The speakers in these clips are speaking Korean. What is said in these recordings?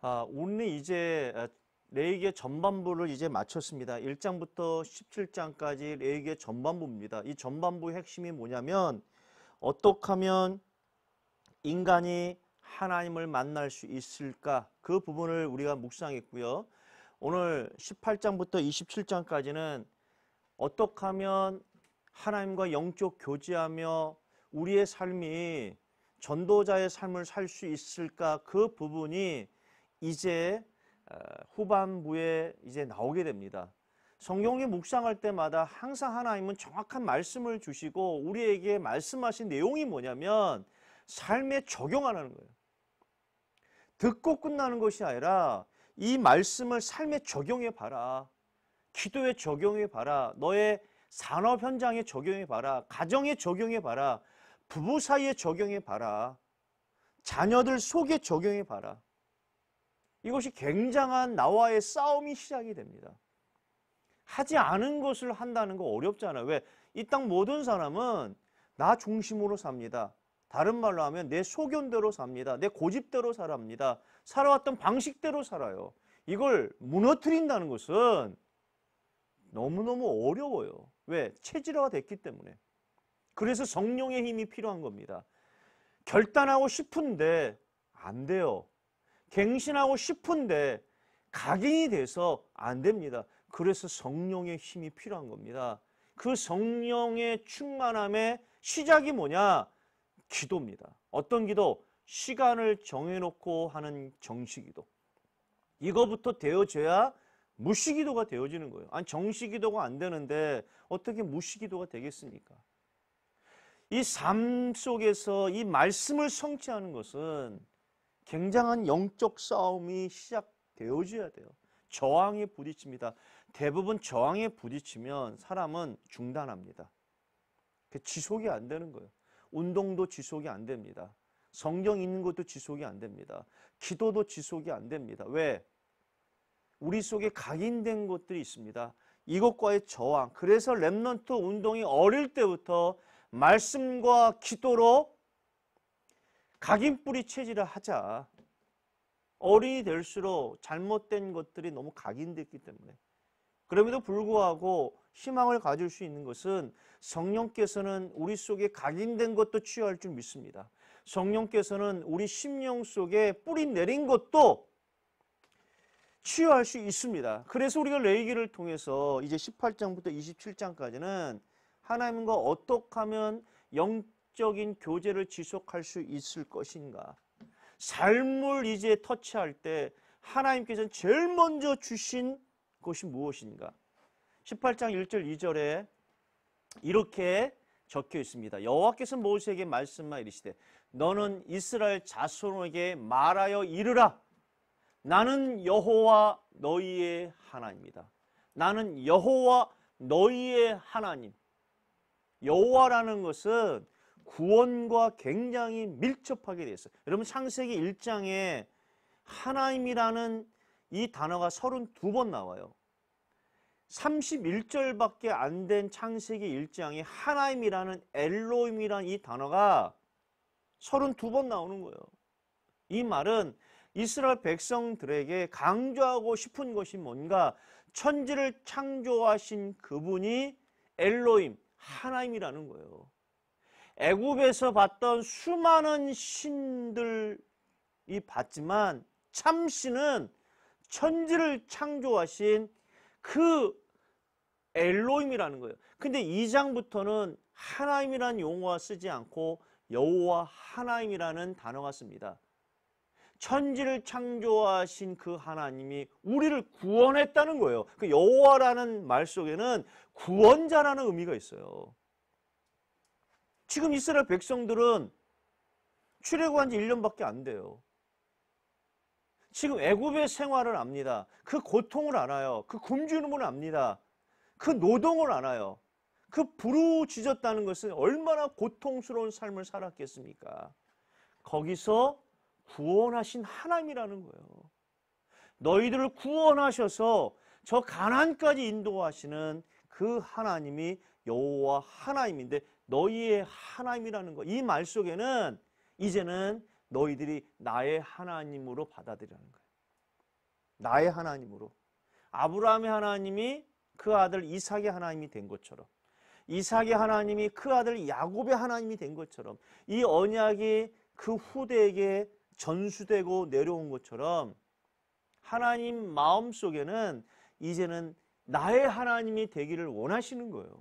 아, 오늘 이제 아, 레이기의 전반부를 이제 마쳤습니다. 1장부터 17장까지 레이기의 전반부입니다. 이 전반부의 핵심이 뭐냐면 어떻게 하면 인간이 하나님을 만날 수 있을까 그 부분을 우리가 묵상했고요. 오늘 18장부터 27장까지는 어떻게 하면 하나님과 영적 교제하며 우리의 삶이 전도자의 삶을 살 수 있을까 그 부분이 이제 어, 후반부에 이제 나오게 됩니다. 성경에 묵상할 때마다 항상 하나님은 정확한 말씀을 주시고 우리에게 말씀하신 내용이 뭐냐면 삶에 적용하라는 거예요. 듣고 끝나는 것이 아니라 이 말씀을 삶에 적용해 봐라. 기도에 적용해 봐라. 너의 산업 현장에 적용해 봐라. 가정에 적용해 봐라. 부부 사이에 적용해 봐라. 자녀들 속에 적용해 봐라. 이것이 굉장한 나와의 싸움이 시작이 됩니다. 하지 않은 것을 한다는 거 어렵잖아요. 왜? 이 땅 모든 사람은 나 중심으로 삽니다. 다른 말로 하면 내 소견대로 삽니다. 내 고집대로 살합니다. 살아왔던 방식대로 살아요. 이걸 무너뜨린다는 것은 너무너무 어려워요. 왜? 체질화가 됐기 때문에. 그래서 성령의 힘이 필요한 겁니다. 결단하고 싶은데 안 돼요. 갱신하고 싶은데 각인이 돼서 안 됩니다. 그래서 성령의 힘이 필요한 겁니다. 그 성령의 충만함의 시작이 뭐냐? 기도입니다. 어떤 기도? 시간을 정해놓고 하는 정시기도. 이거부터 되어져야 무시기도가 되어지는 거예요. 아니 정시기도가 안 되는데 어떻게 무시기도가 되겠습니까? 이 삶 속에서 이 말씀을 성취하는 것은 굉장한 영적 싸움이 시작되어져야 돼요. 저항에 부딪힙니다. 대부분 저항에 부딪히면 사람은 중단합니다. 그 지속이 안 되는 거예요. 운동도 지속이 안 됩니다. 성경 읽는 것도 지속이 안 됩니다. 기도도 지속이 안 됩니다. 왜? 우리 속에 각인된 것들이 있습니다. 이것과의 저항. 그래서 랩런트 운동이 어릴 때부터 말씀과 기도로 각인뿌리 체질을 하자. 어린이 될수록 잘못된 것들이 너무 각인됐기 때문에 그럼에도 불구하고 희망을 가질 수 있는 것은 성령께서는 우리 속에 각인된 것도 치유할 줄 믿습니다. 성령께서는 우리 심령 속에 뿌리 내린 것도 치유할 수 있습니다. 그래서 우리가 레이기를 통해서 이제 18장부터 27장까지는 하나님과 어떻게 하면 영 지적인 교제를 지속할 수 있을 것인가? 삶을 이제 터치할 때 하나님께서는 제일 먼저 주신 것이 무엇인가? 18장 1절 2절에 이렇게 적혀 있습니다. 여호와께서 모세에게 말씀하 이르시되 너는 이스라엘 자손에게 말하여 이르라 나는 여호와 너희의 하나님이다. 나는 여호와 너희의 하나님. 여호와라는 것은 구원과 굉장히 밀접하게 돼 있어요. 여러분 창세기 1장에 하나님이라는 이 단어가 32번 나와요. 31절밖에 안 된 창세기 1장에 하나님이라는 엘로임이라는 이 단어가 32번 나오는 거예요. 이 말은 이스라엘 백성들에게 강조하고 싶은 것이 뭔가 천지를 창조하신 그분이 엘로임, 하나님이라는 거예요. 애굽에서 봤던 수많은 신들이 봤지만 참 신은 천지를 창조하신 그 엘로임이라는 거예요. 근데 2장부터는 하나님이라는 용어가 쓰지 않고 여호와 하나님이라는 단어가 씁니다. 천지를 창조하신 그 하나님이 우리를 구원했다는 거예요. 그 여호와라는 말 속에는 구원자라는 의미가 있어요. 지금 이스라엘 백성들은 출애굽한 지 1년밖에 안 돼요. 지금 애굽의 생활을 압니다. 그 고통을 알아요. 그 굶주림을 압니다. 그 노동을 알아요. 그 부르짖었다는 것은 얼마나 고통스러운 삶을 살았겠습니까? 거기서 구원하신 하나님이라는 거예요. 너희들을 구원하셔서 저 가난까지 인도하시는 그 하나님이 여호와 하나님인데 너희의 하나님이라는 거. 이 말 속에는 이제는 너희들이 나의 하나님으로 받아들이라는 거예요. 나의 하나님으로. 아브라함의 하나님이 그 아들 이삭의 하나님이 된 것처럼 이삭의 하나님이 그 아들 야곱의 하나님이 된 것처럼 이 언약이 그 후대에게 전수되고 내려온 것처럼 하나님 마음속에는 이제는 나의 하나님이 되기를 원하시는 거예요.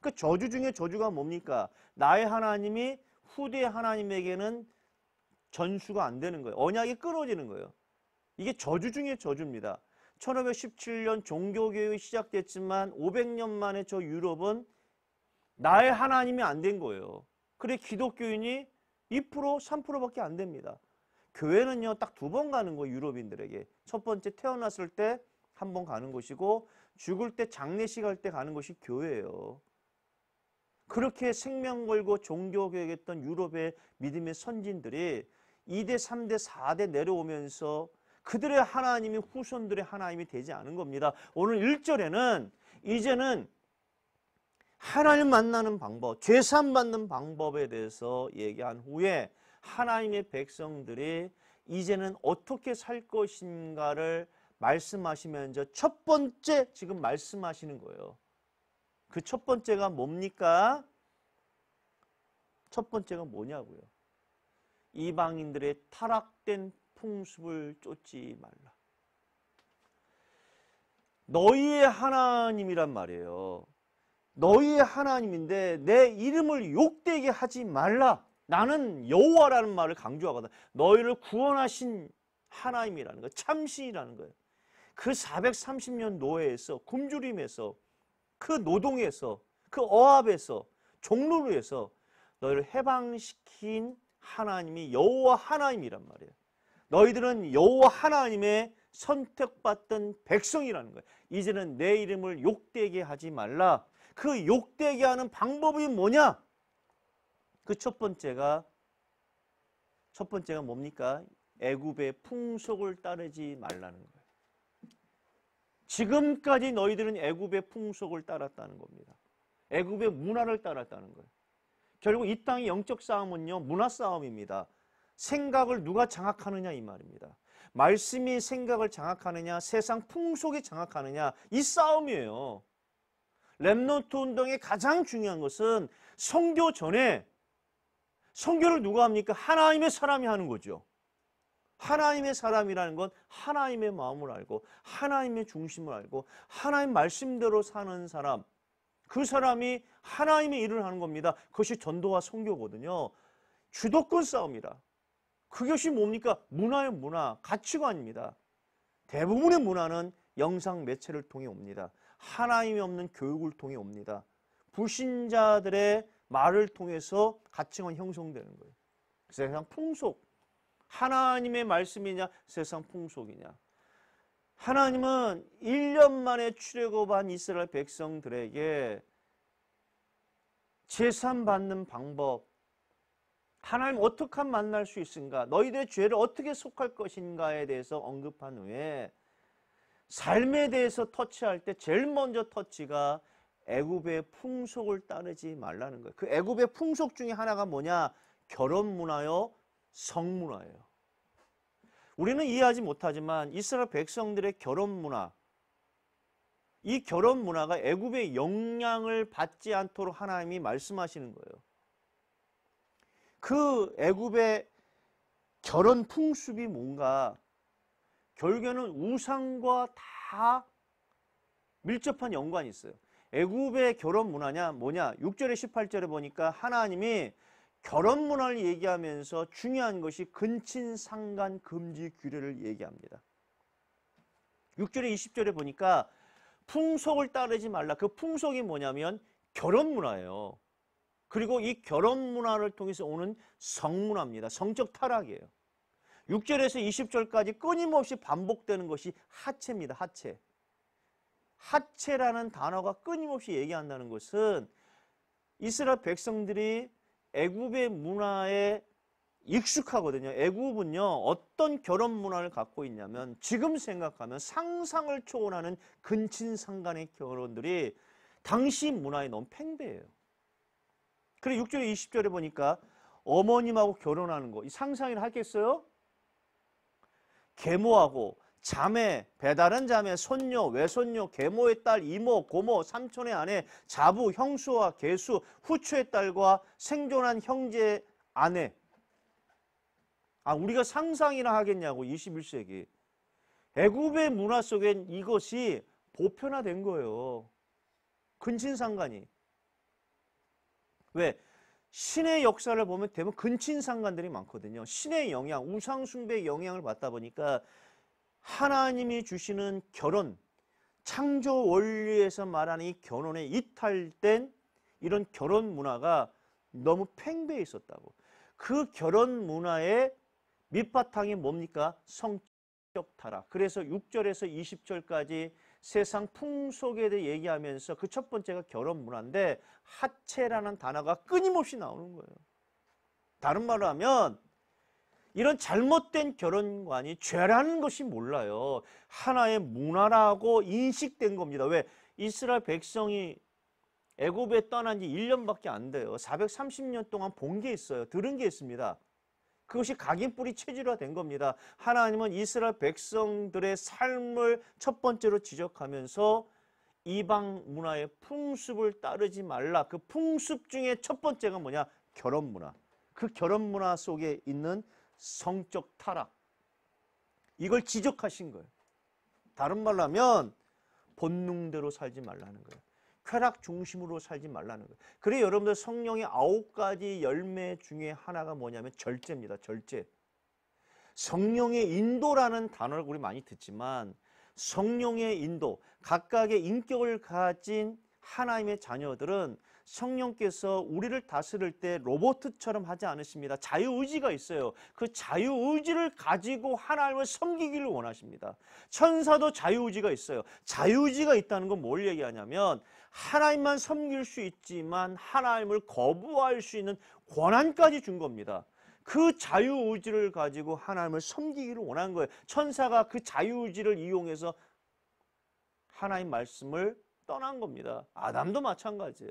그 저주 중에 저주가 뭡니까? 나의 하나님이 후대 하나님에게는 전수가 안 되는 거예요. 언약이 끊어지는 거예요. 이게 저주 중에 저주입니다. 1517년 종교교육이 시작됐지만 500년 만에 저 유럽은 나의 하나님이 안 된 거예요. 그래 기독교인이 2% 3%밖에 안 됩니다. 교회는요 딱 두 번 가는 거예요 유럽인들에게 첫 번째 태어났을 때 한 번 가는 것이고 죽을 때 장례식 할 때 가는 것이 교회예요. 그렇게 생명 걸고 종교 교육했던 유럽의 믿음의 선진들이 2대, 3대, 4대 내려오면서 그들의 하나님이 후손들의 하나님이 되지 않은 겁니다. 오늘 1절에는 이제는 하나님 만나는 방법, 죄산 받는 방법에 대해서 얘기한 후에 하나님의 백성들이 이제는 어떻게 살 것인가를 말씀하시면서 첫 번째 지금 말씀하시는 거예요. 그첫 번째가 뭡니까? 첫 번째가 뭐냐고요. 이방인들의 타락된 풍습을 쫓지 말라. 너희의 하나님이란 말이에요. 너희의 하나님인데 내 이름을 욕되게 하지 말라. 나는 여호와라는 말을 강조하거든. 너희를 구원하신 하나님이라는 거, 참신이라는 거예요. 그 430년 노예에서 굶주림에서 그 노동에서 그 어압에서 종로로에서 너희를 해방시킨 하나님이 여호와 하나님이란 말이에요. 너희들은 여호와 하나님의 선택받던 백성이라는 거예요. 이제는 내 이름을 욕되게 하지 말라. 그 욕되게 하는 방법이 뭐냐? 그 첫 번째가 첫 번째가 뭡니까? 애굽의 풍속을 따르지 말라는 거예요. 지금까지 너희들은 애굽의 풍속을 따랐다는 겁니다. 애굽의 문화를 따랐다는 거예요. 결국 이 땅의 영적 싸움은요, 문화 싸움입니다. 생각을 누가 장악하느냐 이 말입니다. 말씀이 생각을 장악하느냐, 세상 풍속이 장악하느냐 이 싸움이에요. 렘노트 운동의 가장 중요한 것은 성교 전에 성교를 누가 합니까? 하나님의 사람이 하는 거죠. 하나님의 사람이라는 건 하나님의 마음을 알고 하나님의 중심을 알고 하나님 말씀대로 사는 사람 그 사람이 하나님의 일을 하는 겁니다. 그것이 전도와 선교거든요. 주도권 싸움이다. 그것이 뭡니까? 문화의 문화, 가치관입니다. 대부분의 문화는 영상 매체를 통해 옵니다. 하나님이 없는 교육을 통해 옵니다. 불신자들의 말을 통해서 가치관 형성되는 거예요. 그래 풍속, 하나님의 말씀이냐 세상 풍속이냐 하나님은 1년 만에 출애굽한 이스라엘 백성들에게 재산 받는 방법 하나님 어떻게 만날 수 있는가 너희들의 죄를 어떻게 속할 것인가에 대해서 언급한 후에 삶에 대해서 터치할 때 제일 먼저 터치가 애굽의 풍속을 따르지 말라는 거예요. 그 애굽의 풍속 중에 하나가 뭐냐? 결혼 문화요, 성문화예요. 우리는 이해하지 못하지만 이스라엘 백성들의 결혼 문화, 이 결혼 문화가 애굽의 영향을 받지 않도록 하나님이 말씀하시는 거예요. 그 애굽의 결혼 풍습이 뭔가 결국에는 우상과 다 밀접한 연관이 있어요. 애굽의 결혼 문화냐 뭐냐 6절에 18절에 보니까 하나님이 결혼 문화를 얘기하면서 중요한 것이 근친 상간 금지 규례를 얘기합니다. 6절에 20절에 보니까 풍속을 따르지 말라. 그 풍속이 뭐냐면 결혼 문화예요. 그리고 이 결혼 문화를 통해서 오는 성문화입니다. 성적 타락이에요. 6절에서 20절까지 끊임없이 반복되는 것이 하체입니다. 하체. 하체라는 단어가 끊임없이 얘기한다는 것은 이스라엘 백성들이 애굽의 문화에 익숙하거든요. 애굽은요, 어떤 결혼 문화를 갖고 있냐면 지금 생각하면 상상을 초월하는 근친상간의 결혼들이 당시 문화에 너무 팽배해요. 그리고 6절에 20절에 보니까 어머님하고 결혼하는 거, 상상이 하겠어요? 계모하고 자매, 배다른 자매, 손녀, 외손녀, 계모의 딸, 이모, 고모, 삼촌의 아내, 자부, 형수와 계수, 후추의 딸과 생존한 형제, 아내. 아, 우리가 상상이나 하겠냐고 21세기. 애굽의 문화 속엔 이것이 보편화된 거예요. 근친상간이. 왜? 신의 역사를 보면 대부분 근친상간들이 많거든요. 신의 영향, 우상숭배의 영향을 받다 보니까 하나님이 주시는 결혼, 창조 원리에서 말하는 이 결혼에 이탈된 이런 결혼 문화가 너무 팽배해 있었다고. 그 결혼 문화의 밑바탕이 뭡니까? 성적 타락. 그래서 6절에서 20절까지 세상 풍속에 대해 얘기하면서 그 첫 번째가 결혼 문화인데 하체라는 단어가 끊임없이 나오는 거예요. 다른 말로 하면 이런 잘못된 결혼관이 죄라는 것이 몰라요. 하나의 문화라고 인식된 겁니다. 왜? 이스라엘 백성이 애굽에 떠난 지 1년밖에 안 돼요. 430년 동안 본 게 있어요. 들은 게 있습니다. 그것이 각인뿌리 체질화된 겁니다. 하나님은 이스라엘 백성들의 삶을 첫 번째로 지적하면서 이방 문화의 풍습을 따르지 말라. 그 풍습 중에 첫 번째가 뭐냐? 결혼 문화. 그 결혼 문화 속에 있는 성적 타락. 이걸 지적하신 거예요. 다른 말로 하면 본능대로 살지 말라는 거예요. 쾌락 중심으로 살지 말라는 거예요. 그래 여러분들 성령의 아홉 가지 열매 중에 하나가 뭐냐면 절제입니다. 절제. 성령의 인도라는 단어를 우리 많이 듣지만 성령의 인도, 각각의 인격을 가진 하나님의 자녀들은 성령께서 우리를 다스릴 때 로봇처럼 하지 않으십니다. 자유의지가 있어요. 그 자유의지를 가지고 하나님을 섬기기를 원하십니다. 천사도 자유의지가 있어요. 자유의지가 있다는 건 뭘 얘기하냐면 하나님만 섬길 수 있지만 하나님을 거부할 수 있는 권한까지 준 겁니다. 그 자유의지를 가지고 하나님을 섬기기를 원한 거예요. 천사가 그 자유의지를 이용해서 하나님 말씀을 떠난 겁니다. 아담도 마찬가지예요.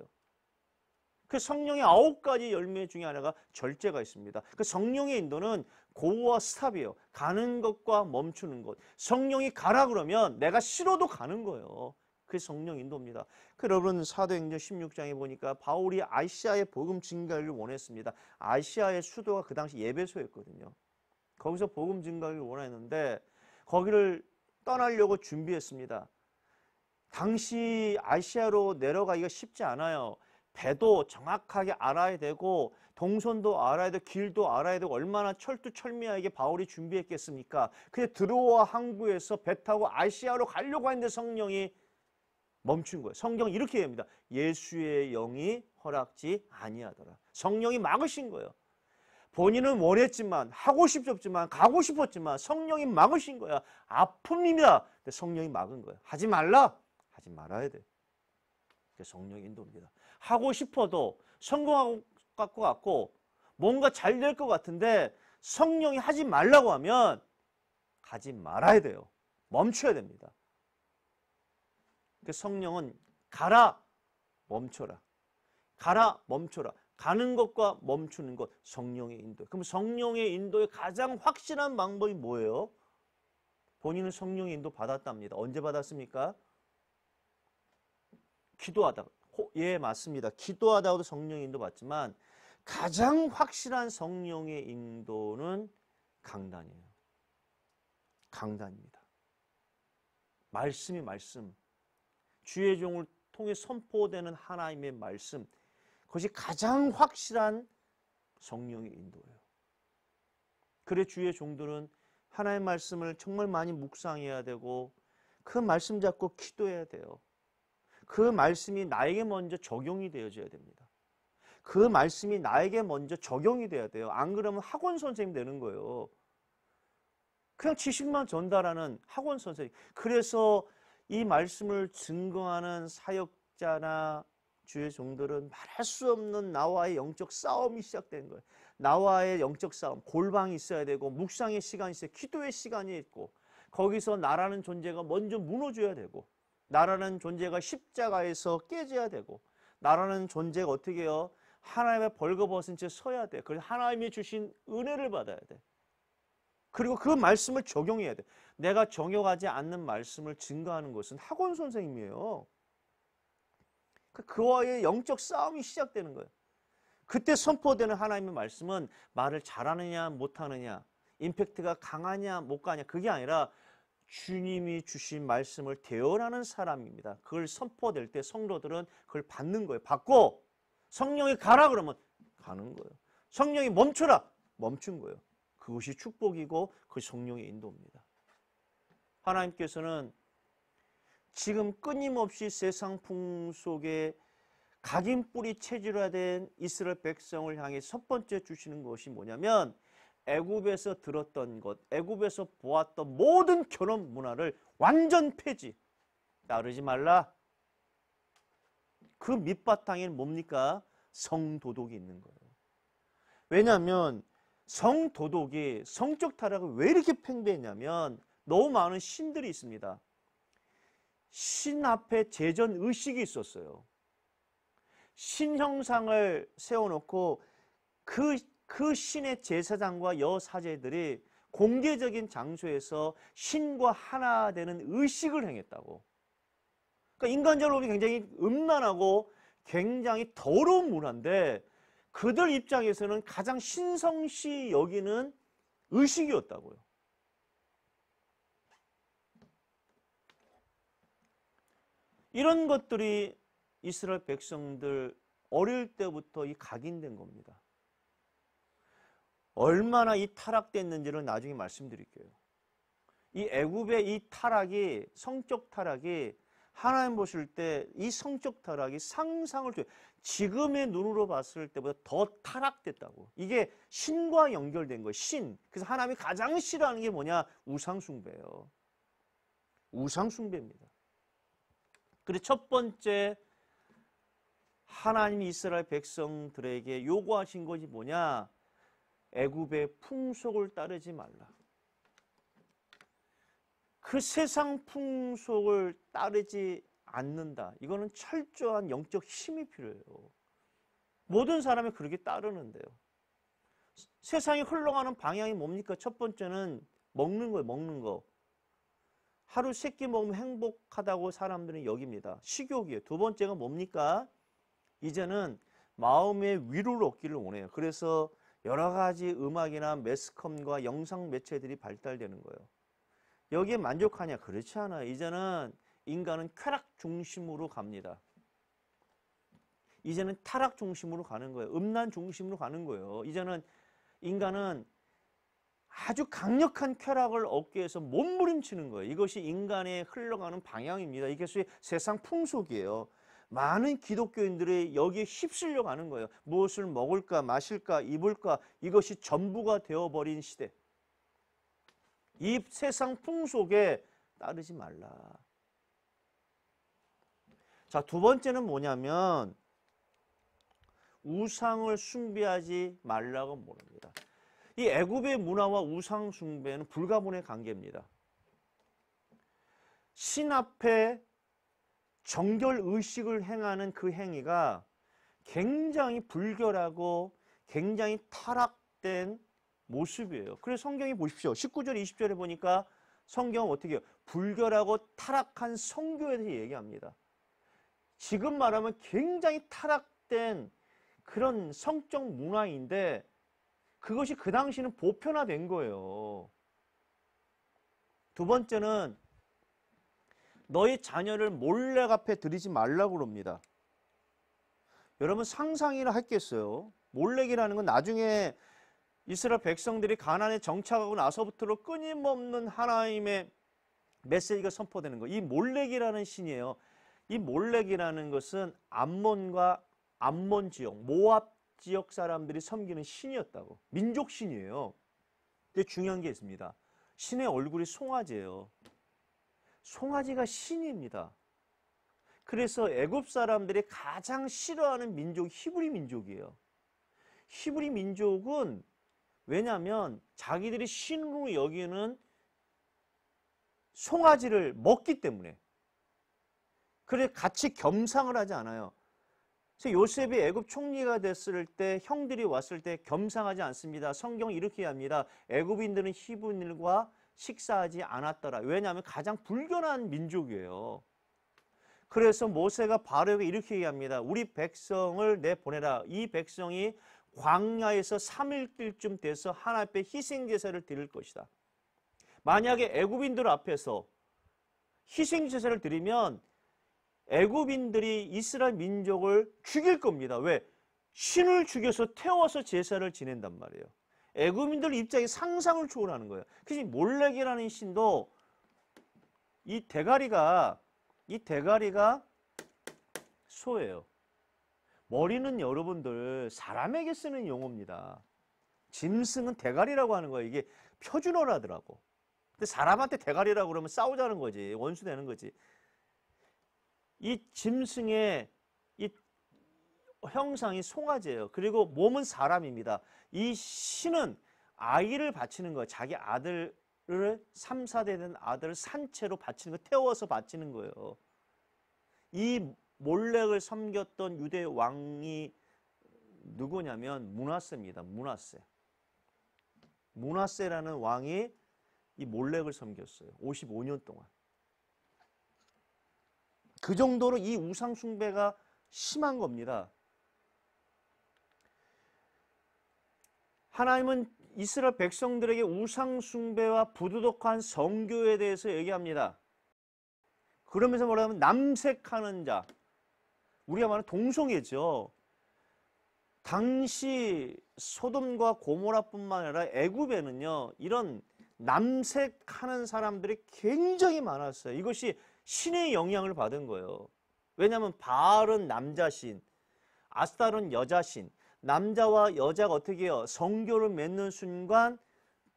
그 성령의 아홉 가지 열매 중에 하나가 절제가 있습니다. 그 성령의 인도는 고와 우 스탑이에요. 가는 것과 멈추는 것. 성령이 가라 그러면 내가 싫어도 가는 거예요. 그 성령 인도입니다. 그 여러분 사도행전 16장에 보니까 바울이 아시아의 복음 증가를 원했습니다. 아시아의 수도가 그 당시 예배소였거든요. 거기서 복음 증가를 원했는데 거기를 떠나려고 준비했습니다. 당시 아시아로 내려가기가 쉽지 않아요. 배도 정확하게 알아야 되고 동선도 알아야 되고 길도 알아야 되고 얼마나 철두철미하게 바울이 준비했겠습니까? 근데 드로아 항구에서 배 타고 아시아로 가려고 하는데 성령이 멈춘 거예요. 성경 이렇게 얘기합니다. 예수의 영이 허락지 아니하더라. 성령이 막으신 거예요. 본인은 원했지만 하고 싶었지만 가고 싶었지만 성령이 막으신 거야. 아픔입니다. 근데 성령이 막은 거야. 하지 말라. 하지 말아야 돼. 성령 인도입니다. 하고 싶어도 성공하고 갖고 같고 뭔가 잘 될 것 같은데 성령이 하지 말라고 하면 가지 말아야 돼요. 멈춰야 됩니다. 그러니까 성령은 가라 멈춰라. 가라 멈춰라. 가는 것과 멈추는 것 성령의 인도. 그럼 성령의 인도의 가장 확실한 방법이 뭐예요? 본인은 성령의 인도 받았답니다. 언제 받았습니까? 기도하다가 예, 맞습니다. 기도하다고도 성령의 인도 받지만 가장 확실한 성령의 인도는 강단이에요. 강단입니다. 말씀이 말씀. 주의 종을 통해 선포되는 하나님의 말씀. 그것이 가장 확실한 성령의 인도예요. 그래 주의 종들은 하나님의 말씀을 정말 많이 묵상해야 되고 그 말씀 잡고 기도해야 돼요. 그 말씀이 나에게 먼저 적용이 되어져야 됩니다. 그 말씀이 나에게 먼저 적용이 돼야 돼요. 안 그러면 학원 선생님 되는 거예요. 그냥 지식만 전달하는 학원 선생님. 그래서 이 말씀을 증거하는 사역자나 주의 종들은 말할 수 없는 나와의 영적 싸움이 시작된 거예요. 나와의 영적 싸움, 골방이 있어야 되고 묵상의 시간이 있어요. 기도의 시간이 있고 거기서 나라는 존재가 먼저 무너져야 되고 나라는 존재가 십자가에서 깨져야 되고 나라는 존재가 어떻게 해요? 하나님의 벌거벗은 채 서야 돼. 그래서 하나님이 주신 은혜를 받아야 돼. 그리고 그 말씀을 적용해야 돼. 내가 적용하지 않는 말씀을 증거하는 것은 학원 선생님이에요. 그, 그와의 영적 싸움이 시작되는 거예요. 그때 선포되는 하나님의 말씀은 말을 잘하느냐 못하느냐 임팩트가 강하냐 못 가냐 그게 아니라 주님이 주신 말씀을 대언하는 사람입니다. 그걸 선포될 때 성도들은 그걸 받는 거예요. 받고 성령이 가라 그러면 가는 거예요. 성령이 멈춰라 멈춘 거예요. 그것이 축복이고 그 성령의 인도입니다. 하나님께서는 지금 끊임없이 세상 풍속에 각인 뿌리 체질화된 이스라엘 백성을 향해 첫 번째 주시는 것이 뭐냐면 애굽에서 들었던 것, 애굽에서 보았던 모든 결혼 문화를 완전 폐지. 따르지 말라. 그밑바탕에 뭡니까? 성도덕이 있는 거예요. 왜냐하면 성도덕이 성적 타락을 왜 이렇게 팽배했냐면 너무 많은 신들이 있습니다. 신 앞에 제전 의식이 있었어요. 신 형상을 세워놓고 그그 신의 제사장과 여사제들이 공개적인 장소에서 신과 하나 되는 의식을 행했다고. 그러니까 인간적으로 굉장히 음란하고 굉장히 더러운 문화인데 그들 입장에서는 가장 신성시 여기는 의식이었다고요. 이런 것들이 이스라엘 백성들 어릴 때부터 이 각인된 겁니다. 얼마나 이 타락됐는지를 나중에 말씀드릴게요. 이 애굽의 이 타락이 성적 타락이 하나님 보실 때 이 성적 타락이 상상을 줘 지금의 눈으로 봤을 때보다 더 타락됐다고. 이게 신과 연결된 거예요. 신. 그래서 하나님이 가장 싫어하는 게 뭐냐? 우상숭배예요. 우상숭배입니다. 그리고 첫 번째 하나님이 이스라엘 백성들에게 요구하신 것이 뭐냐? 애굽의 풍속을 따르지 말라. 그 세상 풍속을 따르지 않는다. 이거는 철저한 영적 힘이 필요해요. 모든 사람이 그렇게 따르는데요. 세상이 흘러가는 방향이 뭡니까? 첫 번째는 먹는 거예요, 먹는 거. 하루 세끼 먹으면 행복하다고 사람들은 여깁니다. 식욕이에요. 두 번째가 뭡니까? 이제는 마음의 위로를 얻기를 원해요. 그래서 여러 가지 음악이나 매스컴과 영상 매체들이 발달되는 거예요. 여기에 만족하냐? 그렇지 않아요. 이제는 인간은 쾌락 중심으로 갑니다. 이제는 타락 중심으로 가는 거예요. 음란 중심으로 가는 거예요. 이제는 인간은 아주 강력한 쾌락을 얻기 위해서 몸부림치는 거예요. 이것이 인간의 흘러가는 방향입니다. 이것이 세상 풍속이에요. 많은 기독교인들이 여기에 휩쓸려 가는 거예요. 무엇을 먹을까, 마실까, 입을까 이것이 전부가 되어버린 시대. 이 세상 풍속에 따르지 말라. 자, 두 번째는 뭐냐면 우상을 숭배하지 말라고 모릅니다. 이 애굽의 문화와 우상 숭배는 불가분의 관계입니다. 신 앞에 정결 의식을 행하는 그 행위가 굉장히 불결하고 굉장히 타락된 모습이에요. 그래서 성경이 보십시오. 19절, 20절에 보니까 성경은 어떻게 해요? 불결하고 타락한 성교에 대해 얘기합니다. 지금 말하면 굉장히 타락된 그런 성적 문화인데 그것이 그 당시는 보편화된 거예요. 두 번째는 너희 자녀를 몰래 앞에 들이지 말라고 그럽니다. 여러분 상상이라 했겠어요. 몰래기라는 건 나중에 이스라엘 백성들이 가난에 정착하고 나서부터로 끊임없는 하나님의 메시지가 선포되는 거이 몰렉이라는 신이에요. 이 몰렉이라는 것은 암몬과 암몬 지역, 모압 지역 사람들이 섬기는 신이었다고. 민족 신이에요. 근데 중요한 게 있습니다. 신의 얼굴이 송아지예요. 송아지가 신입니다. 그래서 애굽 사람들이 가장 싫어하는 민족이 히브리 민족이에요. 히브리 민족은 왜냐하면 자기들이 신으로 여기는 송아지를 먹기 때문에 그래 같이 겸상을 하지 않아요. 그래서 요셉이 애굽 총리가 됐을 때 형들이 왔을 때 겸상하지 않습니다. 성경 이렇게 합니다. 애굽인들은 히브인들과 식사하지 않았더라. 왜냐하면 가장 불결한 민족이에요. 그래서 모세가 바로에게 이렇게 얘기합니다. 우리 백성을 내보내라. 이 백성이 광야에서 3일길쯤 돼서 하나 앞에 희생제사를 드릴 것이다. 만약에 애굽인들 앞에서 희생제사를 드리면 애굽인들이 이스라엘 민족을 죽일 겁니다. 왜? 신을 죽여서 태워서 제사를 지낸단 말이에요. 애굽인들 입장에 상상을 초월하는 거예요. 그래서 몰렉이라는 신도 이 대가리가 이 대가리가 소예요. 머리는 여러분들 사람에게 쓰는 용어입니다. 짐승은 대가리라고 하는 거예요. 이게 표준어라더라고. 근데 사람한테 대가리라고 그러면 싸우자는 거지. 원수 되는 거지. 이 짐승의 형상이 송아지예요. 그리고 몸은 사람입니다. 이 신은 아이를 바치는 거예요. 자기 아들을 3, 4대 된 아들을 산채로 바치는 거 태워서 바치는 거예요. 이 몰렉을 섬겼던 유대 왕이 누구냐면 문하세입니다. 문하세. 문하세라는 왕이 이 몰렉을 섬겼어요. 55년 동안. 그 정도로 이 우상 숭배가 심한 겁니다. 하나님은 이스라엘 백성들에게 우상 숭배와 부도덕한 성교에 대해서 얘기합니다. 그러면서 뭐라면 남색하는 자, 우리가 말하는 동성애죠. 당시 소돔과 고모라뿐만 아니라 애굽에는요 이런 남색하는 사람들이 굉장히 많았어요. 이것이 신의 영향을 받은 거예요. 왜냐하면 바알은 남자 신, 아스달은 여자 신, 남자와 여자가 어떻게 해요? 성교를 맺는 순간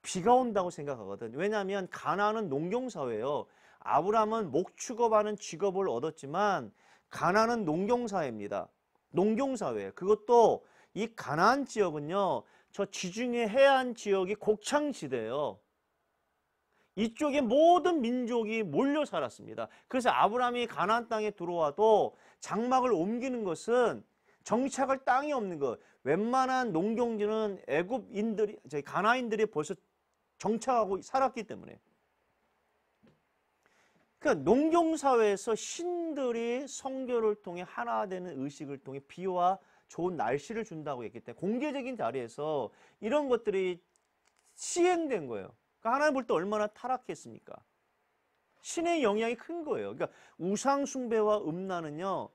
비가 온다고 생각하거든. 왜냐하면 가나안은 농경사회예요. 아브라함은 목축업하는 직업을 얻었지만 가나안은 농경사회입니다. 농경사회. 그것도 이 가나안 지역은요. 저 지중해 해안 지역이 곡창지대예요 이쪽에 모든 민족이 몰려 살았습니다. 그래서 아브라함이 가나안 땅에 들어와도 장막을 옮기는 것은 정착할 땅이 없는 것. 웬만한 농경지는 애굽인들이 저희 가나인들이 벌써 정착하고 살았기 때문에 그러니까 농경 사회에서 신들이 성교를 통해 하나 되는 의식을 통해 비와 좋은 날씨를 준다고 했기 때문에 공개적인 자리에서 이런 것들이 시행된 거예요. 그러니까 하나님 볼 때 얼마나 타락했습니까? 신의 영향이 큰 거예요. 그러니까 우상 숭배와 음란은요.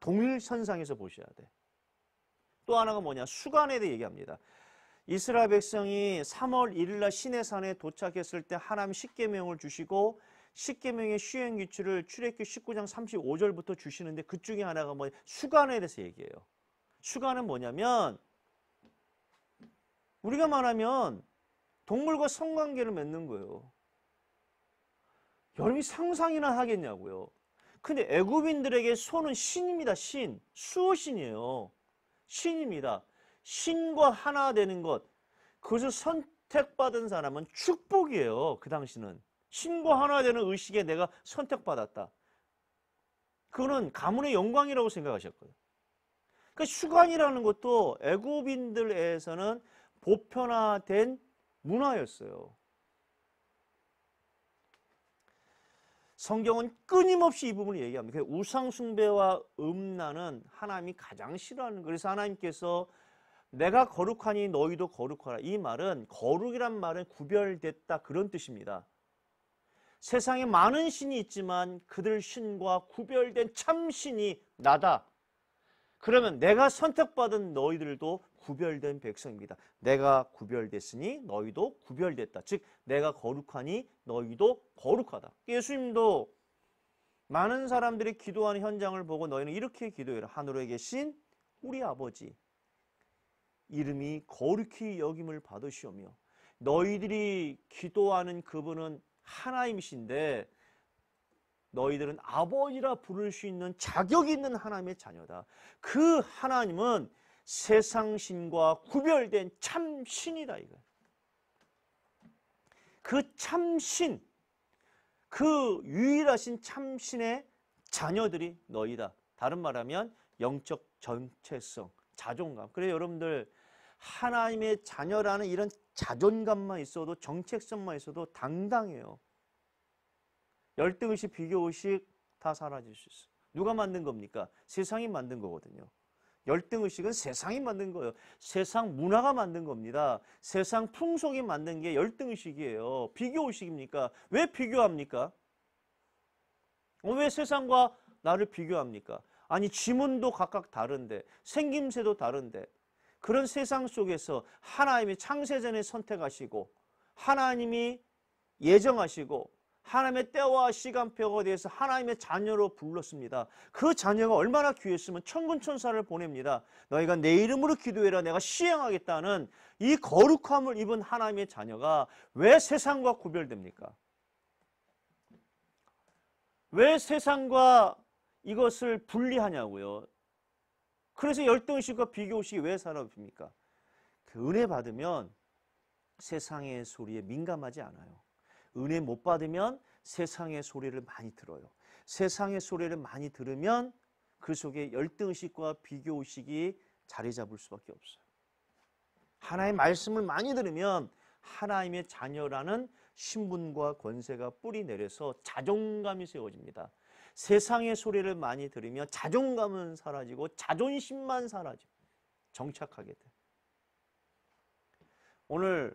동일 선상에서 보셔야 돼. 또 하나가 뭐냐? 수간에 대해 얘기합니다. 이스라엘 백성이 3월 1일 날 시내산에 도착했을 때 하나님 1계명을 주시고 1계명의 시행 규칙을 출애굽기 19장 35절부터 주시는데 그 중에 하나가 뭐 수간에 대해서 얘기해요. 수간은 뭐냐면 우리가 말하면 동물과 성관계를 맺는 거예요. 여러분이 상상이나 하겠냐고요. 근데 애굽인들에게 소는 신입니다. 신. 수호신이에요. 신입니다. 신과 하나 되는 것. 그것을 선택받은 사람은 축복이에요. 그 당시는. 신과 하나 되는 의식에 내가 선택받았다. 그거는 가문의 영광이라고 생각하셨고요. 그러니까 수관이라는 것도 애굽인들에서는 보편화된 문화였어요. 성경은 끊임없이 이 부분을 얘기합니다. 우상 숭배와 음란은 하나님이 가장 싫어하는 그래서 하나님께서 내가 거룩하니 너희도 거룩하라. 이 말은 거룩이란 말은 구별됐다 그런 뜻입니다. 세상에 많은 신이 있지만 그들 신과 구별된 참 신이 나다. 그러면 내가 선택받은 너희들도 구별된 백성입니다. 내가 구별됐으니 너희도 구별됐다. 즉 내가 거룩하니 너희도 거룩하다. 예수님도 많은 사람들이 기도하는 현장을 보고 너희는 이렇게 기도해라. 하늘에 계신 우리 아버지 이름이 거룩히 여김을 받으시오며 너희들이 기도하는 그분은 하나님신데 너희들은 아버지라 부를 수 있는 자격 이 있는 하나님의 자녀다. 그 하나님은 세상 신과 구별된 참 신이다 이거. 그 참신, 그 유일하신 참신의 자녀들이 너희다. 다른 말하면 영적 전체성, 자존감. 그래 여러분들 하나님의 자녀라는 이런 자존감만 있어도 정체성만 있어도 당당해요. 열등의식, 비교의식 다 사라질 수 있어요. 누가 만든 겁니까? 세상이 만든 거거든요. 열등의식은 세상이 만든 거예요. 세상 문화가 만든 겁니다. 세상 풍속이 만든 게 열등의식이에요. 비교의식입니까? 왜 비교합니까? 어, 왜 세상과 나를 비교합니까? 아니 지문도 각각 다른데 생김새도 다른데 그런 세상 속에서 하나님이 창세전에 선택하시고 하나님이 예정하시고 하나님의 때와 시간표가 대해서 하나님의 자녀로 불렀습니다. 그 자녀가 얼마나 귀했으면 천군 천사를 보냅니다. 너희가 내 이름으로 기도해라 내가 시행하겠다는 이 거룩함을 입은 하나님의 자녀가 왜 세상과 구별됩니까? 왜 세상과 이것을 분리하냐고요. 그래서 열등식과 비교식이 왜 산업입니까? 그 은혜 받으면 세상의 소리에 민감하지 않아요. 은혜 못 받으면 세상의 소리를 많이 들어요. 세상의 소리를 많이 들으면 그 속에 열등식과 비교의식이 자리 잡을 수밖에 없어요. 하나님의 말씀을 많이 들으면 하나님의 자녀라는 신분과 권세가 뿌리 내려서 자존감이 세워집니다. 세상의 소리를 많이 들으면 자존감은 사라지고 자존심만 사라져 정착하게 돼. 오늘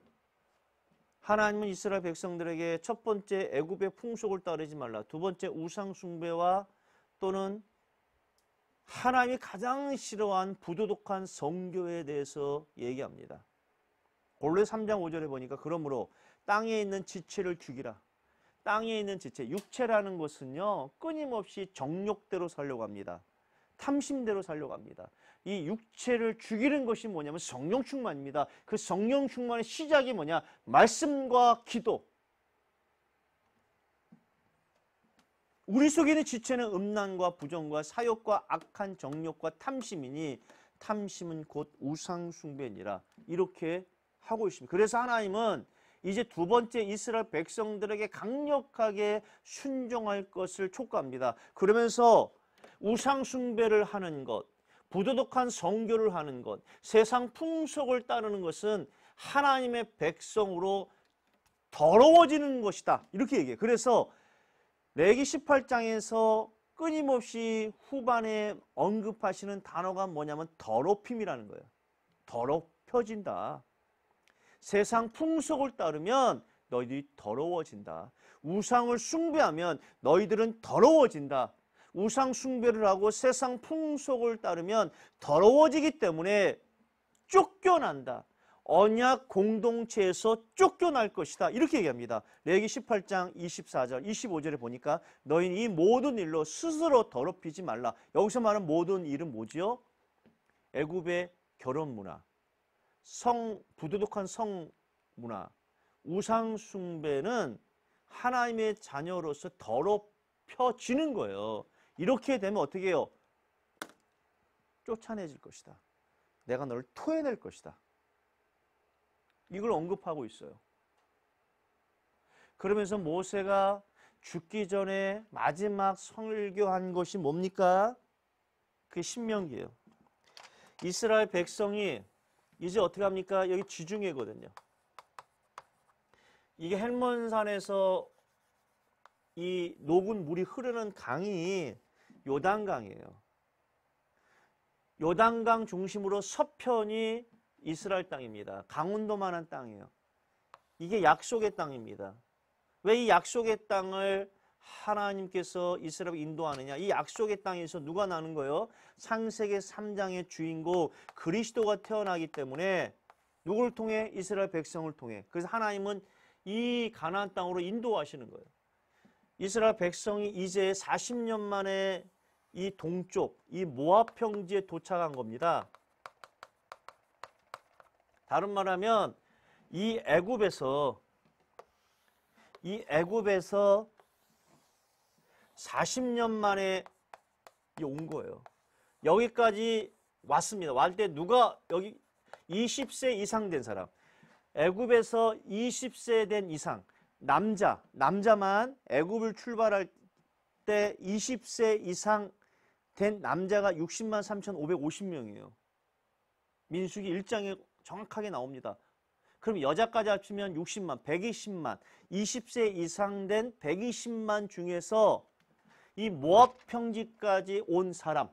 하나님은 이스라엘 백성들에게 첫 번째 애굽의 풍속을 따르지 말라. 두 번째 우상 숭배와 또는 하나님이 가장 싫어한 부도덕한 성교에 대해서 얘기합니다. 골로 3장 5절에 보니까 그러므로 땅에 있는 지체를 죽이라. 땅에 있는 지체, 육체라는 것은요. 끊임없이 정욕대로 살려고 합니다. 탐심대로 살려고 합니다. 이 육체를 죽이는 것이 뭐냐면 성령 충만입니다. 그 성령 충만의 시작이 뭐냐? 말씀과 기도. 우리 속에 있는 지체는 음란과 부정과 사욕과 악한 정욕과 탐심이니 탐심은 곧 우상 숭배니라. 이렇게 하고 있습니다. 그래서 하나님은 이제 두 번째 이스라엘 백성들에게 강력하게 순종할 것을 촉구합니다. 그러면서 우상숭배를 하는 것, 부도덕한 성교를 하는 것, 세상 풍속을 따르는 것은 하나님의 백성으로 더러워지는 것이다. 이렇게 얘기해 그래서 레기 18장에서 끊임없이 후반에 언급하시는 단어가 뭐냐면 더럽힘이라는 거예요. 더럽혀진다. 세상 풍속을 따르면 너희들이 더러워진다. 우상을 숭배하면 너희들은 더러워진다. 우상 숭배를 하고 세상 풍속을 따르면 더러워지기 때문에 쫓겨난다. 언약 공동체에서 쫓겨날 것이다. 이렇게 얘기합니다. 레기 18장 24절, 25절에 보니까 너희는 이 모든 일로 스스로 더럽히지 말라. 여기서 말하는 모든 일은 뭐지요? 애굽의 결혼 문화, 성 부도덕한 성 문화, 우상 숭배는 하나님의 자녀로서 더럽혀지는 거예요. 이렇게 되면 어떻게 해요? 쫓아내질 것이다. 내가 너를 토해낼 것이다. 이걸 언급하고 있어요. 그러면서 모세가 죽기 전에 마지막 설교한 것이 뭡니까? 그게 신명기예요. 이스라엘 백성이 이제 어떻게 합니까? 여기 지중해거든요. 이게 헬몬산에서 이 녹은 물이 흐르는 강이 요단강이에요. 요단강 중심으로 서편이 이스라엘 땅입니다. 강원도만한 땅이에요. 이게 약속의 땅입니다. 왜 이 약속의 땅을 하나님께서 이스라엘 인도하느냐? 이 약속의 땅에서 누가 나는 거예요? 상세계 3장의 주인공 그리스도가 태어나기 때문에 누구를 통해? 이스라엘 백성을 통해. 그래서 하나님은 이 가나안 땅으로 인도하시는 거예요. 이스라엘 백성이 이제 40년 만에 이 동쪽, 이모아 평지에 도착한 겁니다. 다른 말하면 이 애굽에서 이 애굽에서 40년 만에 온 거예요. 여기까지 왔습니다. 왈때 누가 여기 20세 이상 된 사람, 애굽에서 20세 된 이상, 남자, 남자만 애굽을 출발할 때 20세 이상 된 남자가 60만 3,550명이에요. 민숙이 1장에 정확하게 나옵니다. 그럼 여자까지 합치면 60만, 120만, 20세 이상 된 120만 중에서 이 모압 평지까지 온 사람,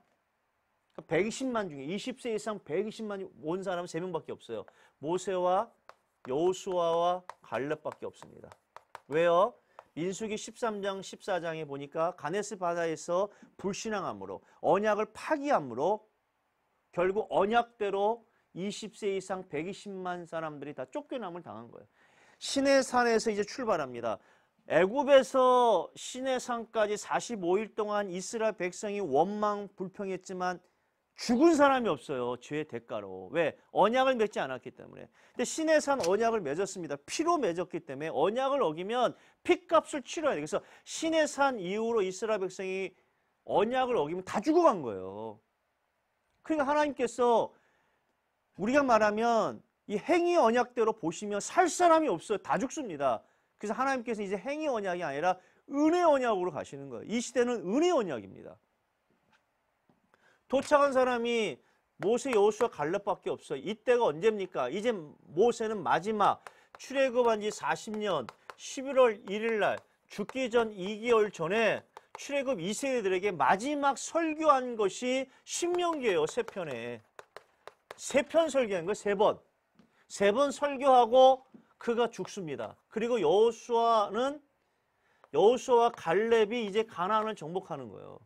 120만 그러니까 중에 20세 이상 120만이 온 사람은 3명밖에 없어요. 모세와 여호수아와 갈렙밖에 없습니다. 왜요? 민수기 13장 14장에 보니까 가네스 바다에서 불신앙함으로 언약을 파기함으로 결국 언약대로 20세 이상 120만 사람들이 다 쫓겨남을 당한 거예요. 신의 산에서 이제 출발합니다. 애굽에서 신의 산까지 45일 동안 이스라엘 백성이 원망 불평했지만 죽은 사람이 없어요. 죄의 대가로. 왜? 언약을 맺지 않았기 때문에. 근데 신의 산 언약을 맺었습니다. 피로 맺었기 때문에 언약을 어기면 피값을 치러야 돼. 그래서 신의 산 이후로 이스라엘 백성이 언약을 어기면 다 죽어간 거예요. 그러니까 하나님께서 우리가 말하면 이 행위 언약대로 보시면 살 사람이 없어요. 다 죽습니다. 그래서 하나님께서 이제 행위 언약이 아니라 은혜 언약으로 가시는 거예요. 이 시대는 은혜 언약입니다. 도착한 사람이 모세 여호수아 갈렙밖에 없어요. 이때가 언제입니까? 이제 모세는 마지막 출애굽한 지 40년 11월 1일 날 죽기 전 2개월 전에 출애굽 2세대들에게 마지막 설교한 것이 신명기예요. 세 편에. 세 편 설교한 거 세 번. 세 번 설교하고 그가 죽습니다. 그리고 여호수아는 여호수아와 갈렙이 이제 가나안을 정복하는 거예요.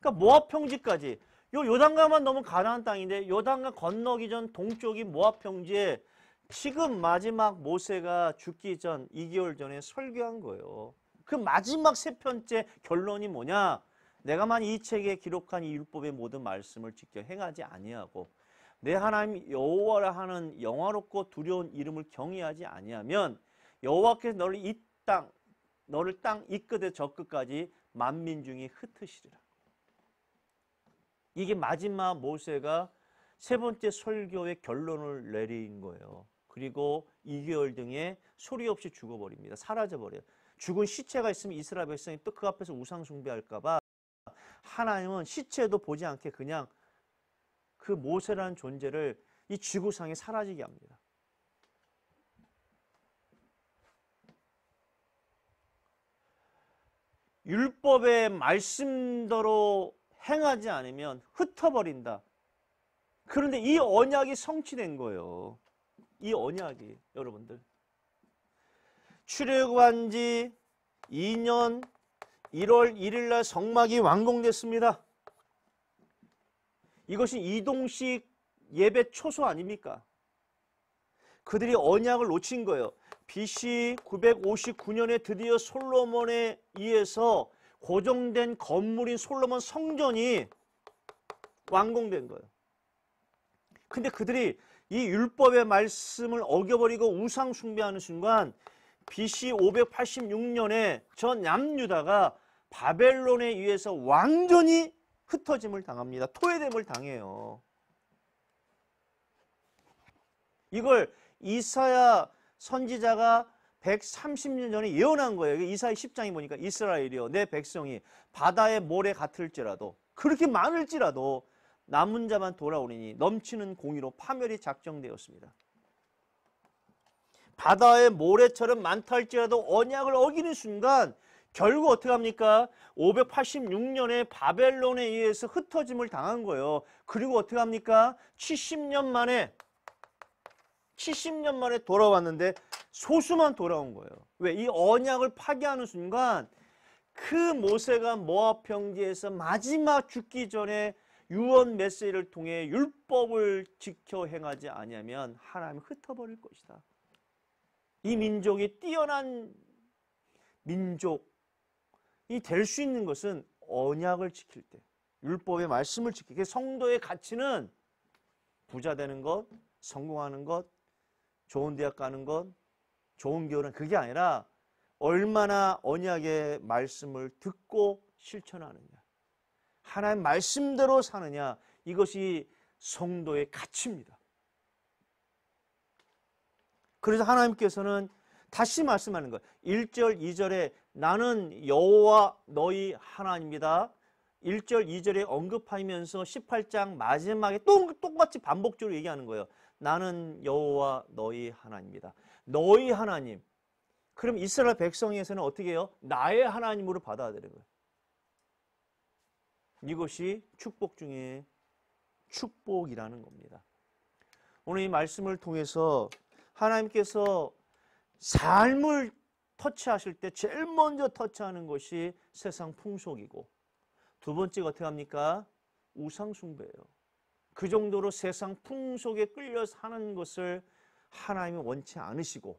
그러니까 모압 평지까지 요 요단강만 너무 가난한 땅인데 요단강 건너기 전동쪽이 모압 평지에 지금 마지막 모세가 죽기 전 2개월 전에 설교한 거예요. 그 마지막 세 편째 결론이 뭐냐? 내가만 이 책에 기록한 이 율법의 모든 말씀을 지켜 행하지 아니하고 내 하나님 여호와라 하는 영화롭고 두려운 이름을 경외하지 아니하면 여호와께서 너를 이 땅 너를 땅 이 끝에 저 끝까지 만민 중이 흩으시리라. 이게 마지막 모세가 세 번째 설교의 결론을 내린 거예요. 그리고 2개월 등에 소리 없이 죽어버립니다. 사라져버려요. 죽은 시체가 있으면 이스라엘 백성이 또 그 앞에서 우상 숭배할까봐 하나님은 시체도 보지 않게 그냥 그 모세라는 존재를 이 지구상에 사라지게 합니다. 율법의 말씀대로 행하지 않으면 흩어버린다. 그런데 이 언약이 성취된 거예요. 이 언약이 여러분들. 출애굽한 지 2년 1월 1일 날 성막이 완공됐습니다. 이것이 이동식 예배 초소 아닙니까? 그들이 언약을 놓친 거예요. BC 959년에 드디어 솔로몬에 의해서 고정된 건물인 솔로몬 성전이 완공된 거예요. 근데 그들이 이 율법의 말씀을 어겨버리고 우상 숭배하는 순간 BC 586년에 전 남유다가 바벨론에 의해서 완전히 흩어짐을 당합니다. 토해됨을 당해요. 이걸 이사야 선지자가 130년 전에 예언한 거예요. 이사의 10장이 보니까 이스라엘이여 내 백성이 바다의 모래 같을지라도 그렇게 많을지라도 남은 자만 돌아오리니 넘치는 공의로 파멸이 작정되었습니다. 바다의 모래처럼 많다 할지라도 언약을 어기는 순간 결국 어떻게 합니까? 586년에 바벨론에 의해서 흩어짐을 당한 거예요. 그리고 어떻게 합니까? 70년 만에 70년 만에 돌아왔는데 소수만 돌아온 거예요. 왜? 이 언약을 파괴하는 순간 그 모세가 모압 평지에서 마지막 죽기 전에 유언 메시지를 통해 율법을 지켜 행하지 아니하면 하나님이 흩어버릴 것이다. 이 민족이 뛰어난 민족이 될 수 있는 것은 언약을 지킬 때, 율법의 말씀을 지키게 성도의 가치는 부자 되는 것, 성공하는 것, 좋은 대학 가는 것, 좋은 교훈은 그게 아니라 얼마나 언약의 말씀을 듣고 실천하느냐. 하나님 말씀대로 사느냐. 이것이 성도의 가치입니다. 그래서 하나님께서는 다시 말씀하는 거 1절, 2절에 나는 여호와 너희 하나님이다. 1절, 2절에 언급하면서 18장 마지막에 또 똑같이 반복적으로 얘기하는 거예요. 나는 여호와 너희 하나님이다. 너희 하나님. 그럼 이스라엘 백성에서는 어떻게 해요? 나의 하나님으로 받아들이 거예요. 이것이 축복 중에 축복이라는 겁니다. 오늘 이 말씀을 통해서 하나님께서 삶을 터치하실 때 제일 먼저 터치하는 것이 세상 풍속이고 두 번째가 어떻게 합니까? 우상숭배예요. 그 정도로 세상 풍속에 끌려 사는 것을 하나님이 원치 않으시고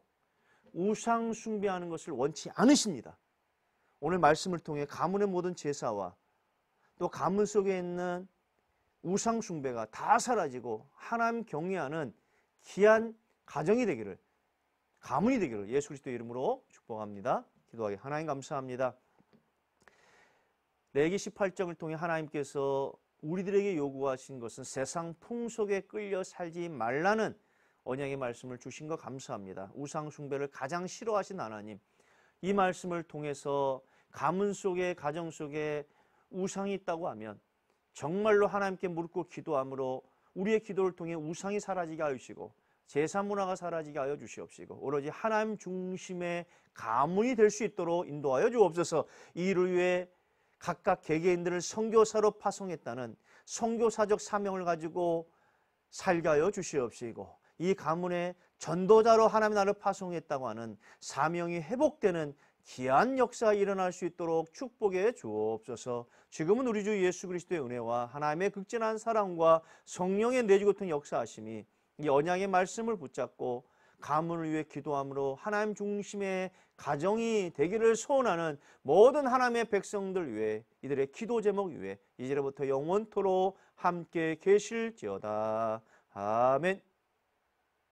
우상 숭배하는 것을 원치 않으십니다. 오늘 말씀을 통해 가문의 모든 제사와 또 가문 속에 있는 우상 숭배가 다 사라지고 하나님 경외하는 귀한 가정이 되기를 가문이 되기를 예수 그리스도의 이름으로 축복합니다. 기도하기 하나님 감사합니다. 레기 18장을 통해 하나님께서 우리들에게 요구하신 것은 세상 풍속에 끌려 살지 말라는 언약의 말씀을 주신 거 감사합니다. 우상 숭배를 가장 싫어하신 하나님 이 말씀을 통해서 가문 속에 가정 속에 우상이 있다고 하면 정말로 하나님께 묻고 기도함으로 우리의 기도를 통해 우상이 사라지게 하시고 제사 문화가 사라지게 하여 주시옵시고 오로지 하나님 중심의 가문이 될 수 있도록 인도하여 주옵소서. 이를 위해 각각 개개인들을 선교사로 파송했다는 선교사적 사명을 가지고 살게 하여 주시옵시고 이 가문의 전도자로 하나님 나를 파송했다고 하는 사명이 회복되는 기한 역사가 일어날 수 있도록 축복해 주옵소서. 지금은 우리 주 예수 그리스도의 은혜와 하나님의 극진한 사랑과 성령의 내주고 통 역사하심이 이 언약의 말씀을 붙잡고 가문을 위해 기도함으로 하나님 중심의 가정이 되기를 소원하는 모든 하나님의 백성들 위해 이들의 기도 제목 위해 이제부터 영원토로 함께 계실지어다. 아멘.